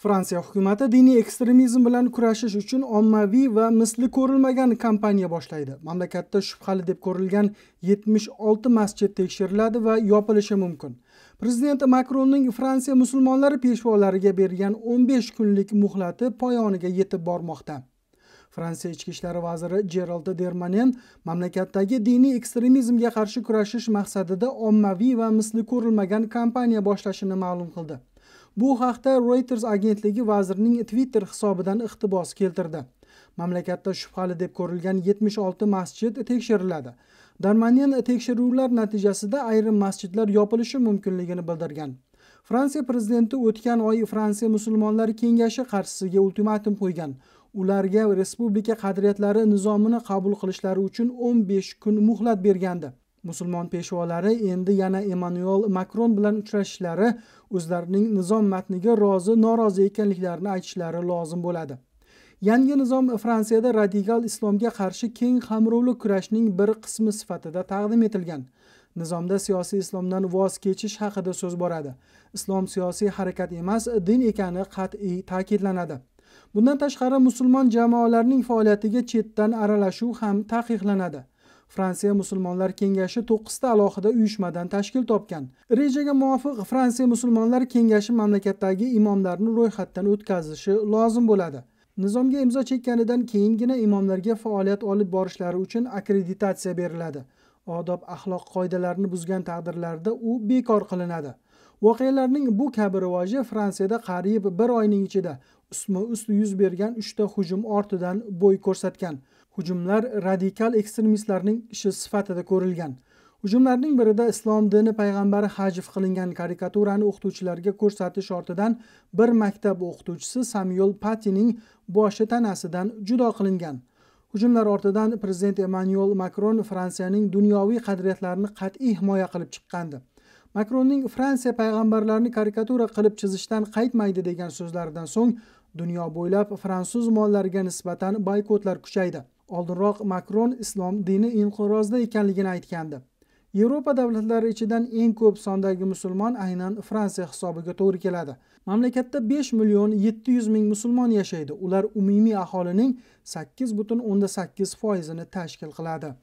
fransiya hukumati diniy ekstremizm bilan kurashish uchun ommaviy va misli ko'rilmagan kampaniya boshlaydi mamlakatda shubhali deb ko'rilgan 76 masjid tekshiriladi va yopilishi mumkin prezident makronning fransiya musulmonlari peshvolariga bergan 15 kunlik muhlati poyoniga yetib bormoqda fransiya ichki ishlar vaziri jerald dermanen mamlakatdagi diniy ekstremizmga qarshi kurashish maqsadida ommaviy va misli ko'rilmagan kampaniya boshlashini ma'lum qildi bu haqda reuters agentligi vazirning twitter hisobidan iqtibos keltirdi mamlakatda shubhali deb ko'rilgan 76 masjid tekshiriladi darmanyan tekshiruvlar natijasida ayrim masjidlar yopilishi mumkinligini bildirgan fransiya prezidenti o'tgan oy fransiya musulmonlari kengashi qarshisiga ultimatum qo'ygan ularga respublika qadriyatlari nizomini qabul qilishlari uchun 15 kun muhlat bergandi musulmon peshvolari endi yana emmanuel makron bilan uchrashishlari o'zlarining nizom matniga rozi norozi ekanliklarini aytishlari lozim bo'ladi yangi nizom fransiyada radikal islomga qarshi keng qamrovli kurashning bir qismi sifatida taqdim etilgan nizomda siyosiy islomdan voz kechish haqida so'z boradi islom siyosiy harakat emas din ekani qat'iy ta'kidlanadi bundan tashqari musulmon jamoalarning faoliyatiga chetdan aralashuv ham taqiqlanadi fransiya musulmonlar kengashi to'qqizta alohida uyushmadan tashkil topgan rejaga muvofiq fransiya musulmonlar kengashi mamlakatdagi imomlarni ro'yxatdan o'tkazishi lozim bo'ladi nizomga imzo chekkanidan keyingina imomlarga faoliyat olib borishlari uchun akkreditatsiya beriladi odob axloq qoidalarini buzgan taqdirlarda u bekor qilinadi voqealarning bu kabi rivoji fransiyada qariyb bir oyning ichida ustma ust yuz bergan uchta hujum ortidan bo'y ko'rsatgan hujumlar radikal ekstremistlarning ishi sifatida ko'rilgan hujumlarning birida islom dini payg'ambari hajv qilingan karikaturani o'qituvchilarga ko'rsatish ortidan bir maktab o'qituvchisi samyol patining boshi tanasidan judo qilingan hujumlar ortidan prezident emmanuel makron fransiyaning dunyoviy qadriyatlarini qat'iy himoya qilib chiqqandi makronning fransiya payg'ambarlarini karikatura qilib chizishdan qaytmaydi degan so'zlaridan so'ng dunyo bo'ylab fransuz mollariga nisbatan boykotlar kuchaydi oldinroq makron islom dini inqirozda ekanligini aytgandi yevropa davlatlari ichidan eng ko'p sondagi musulmon aynan fransiya hisobiga to'g'ri keladi mamlakatda 5 million 700 ming musulmon yashaydi ular umumiy aholining 8,8 butun o'nda sakkiz foizini tashkil qiladi